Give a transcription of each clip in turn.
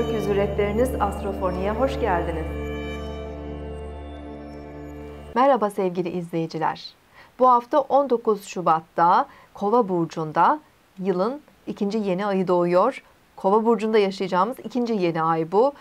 Gökyüzü Rehberiniz Astrofoni'ye hoş geldiniz. Merhaba sevgili izleyiciler. Bu hafta 19 Şubat'ta Kova Burcu'nda yılın ikinci yeni ayı doğuyor. Kova Burcu'nda yaşayacağımız ikinci yeni ay bu.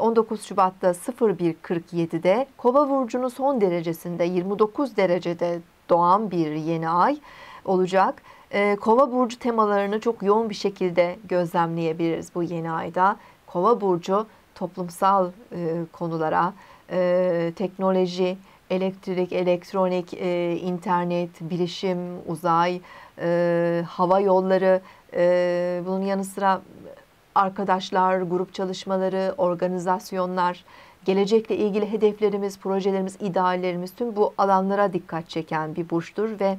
19 ee, Şubat'ta 01.47'de Kova Burcu'nun son derecesinde 29 derecede doğan bir yeni ay olacak. Ee, Kova burcu temalarını çok yoğun bir şekilde gözlemleyebiliriz bu yeni ayda. Kova burcu toplumsal e, konulara, e, teknoloji, elektrik, elektronik, e, internet, bilişim, uzay, e, hava yolları, e, bunun yanı sıra arkadaşlar, grup çalışmaları, organizasyonlar, gelecekle ilgili hedeflerimiz, projelerimiz, ideallerimiz tüm bu alanlara dikkat çeken bir burçtur ve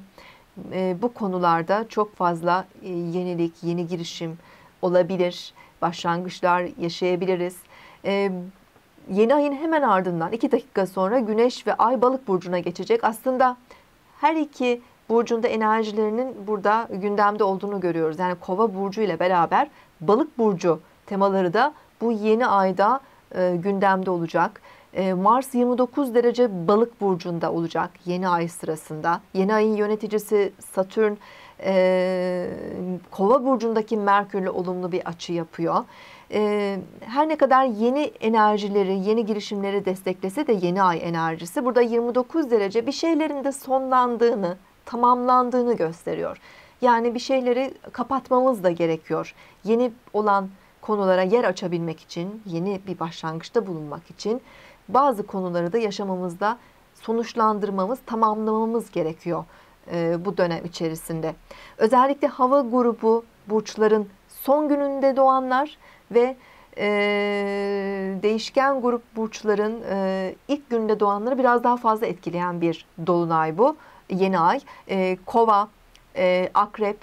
e, bu konularda çok fazla e, yenilik, yeni girişim olabilir başlangıçlar yaşayabiliriz. E, yeni ayın hemen ardından 2 dakika sonra Güneş ve Ay Balık burcuna geçecek. Aslında her iki burcunda enerjilerinin burada gündemde olduğunu görüyoruz. Yani Kova burcu ile beraber Balık burcu temaları da bu yeni ayda e, gündemde olacak. Mars 29 derece Balık burcunda olacak yeni ay sırasında. Yeni ayın yöneticisi Satürn e, kova burcundaki Merkür'le olumlu bir açı yapıyor. E, her ne kadar yeni enerjileri, yeni girişimleri desteklese de yeni ay enerjisi burada 29 derece bir şeylerin de sonlandığını, tamamlandığını gösteriyor. Yani bir şeyleri kapatmamız da gerekiyor. Yeni olan konulara yer açabilmek için, yeni bir başlangıçta bulunmak için bazı konuları da yaşamamızda sonuçlandırmamız, tamamlamamız gerekiyor. E, bu dönem içerisinde. Özellikle hava grubu burçların son gününde doğanlar ve e, değişken grup burçların e, ilk günde doğanları biraz daha fazla etkileyen bir dolunay bu. Yeni ay. E, kova, e, akrep,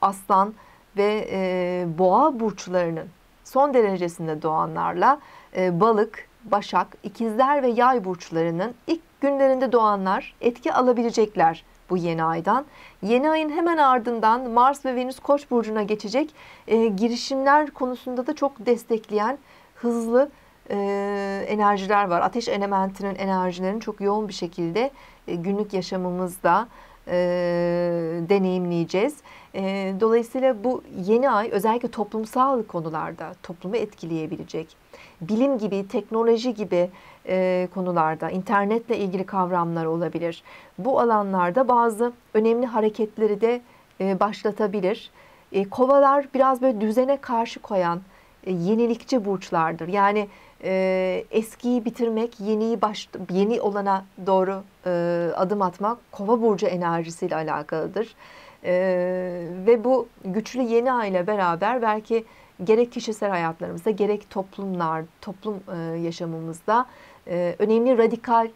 aslan ve e, boğa burçlarının son derecesinde doğanlarla e, balık, başak, ikizler ve yay burçlarının ilk günlerinde doğanlar etki alabilecekler bu yeni aydan. Yeni ayın hemen ardından Mars ve Venüs Koç burcuna geçecek. E, girişimler konusunda da çok destekleyen, hızlı e, enerjiler var. Ateş elementinin enerjilerinin çok yoğun bir şekilde e, günlük yaşamımızda e, deneyimleyeceğiz. E, dolayısıyla bu yeni ay özellikle toplumsal konularda toplumu etkileyebilecek, bilim gibi, teknoloji gibi e, konularda, internetle ilgili kavramlar olabilir. Bu alanlarda bazı önemli hareketleri de e, başlatabilir. E, kovalar biraz böyle düzene karşı koyan e, yenilikçi burçlardır. Yani e, eskiyi bitirmek, yeniyi baş, yeni olana doğru e, adım atmak kova burcu enerjisiyle alakalıdır. E, ve bu güçlü yeni ay ile beraber belki gerek kişisel hayatlarımızda gerek toplumlar, toplum e, yaşamımızda e, önemli radikal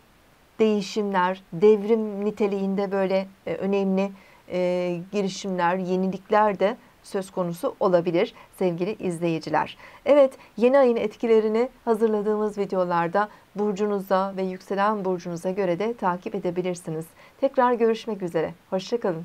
değişimler, devrim niteliğinde böyle e, önemli e, girişimler, yenilikler de söz konusu olabilir sevgili izleyiciler. Evet yeni ayın etkilerini hazırladığımız videolarda burcunuza ve yükselen burcunuza göre de takip edebilirsiniz. Tekrar görüşmek üzere. Hoşçakalın.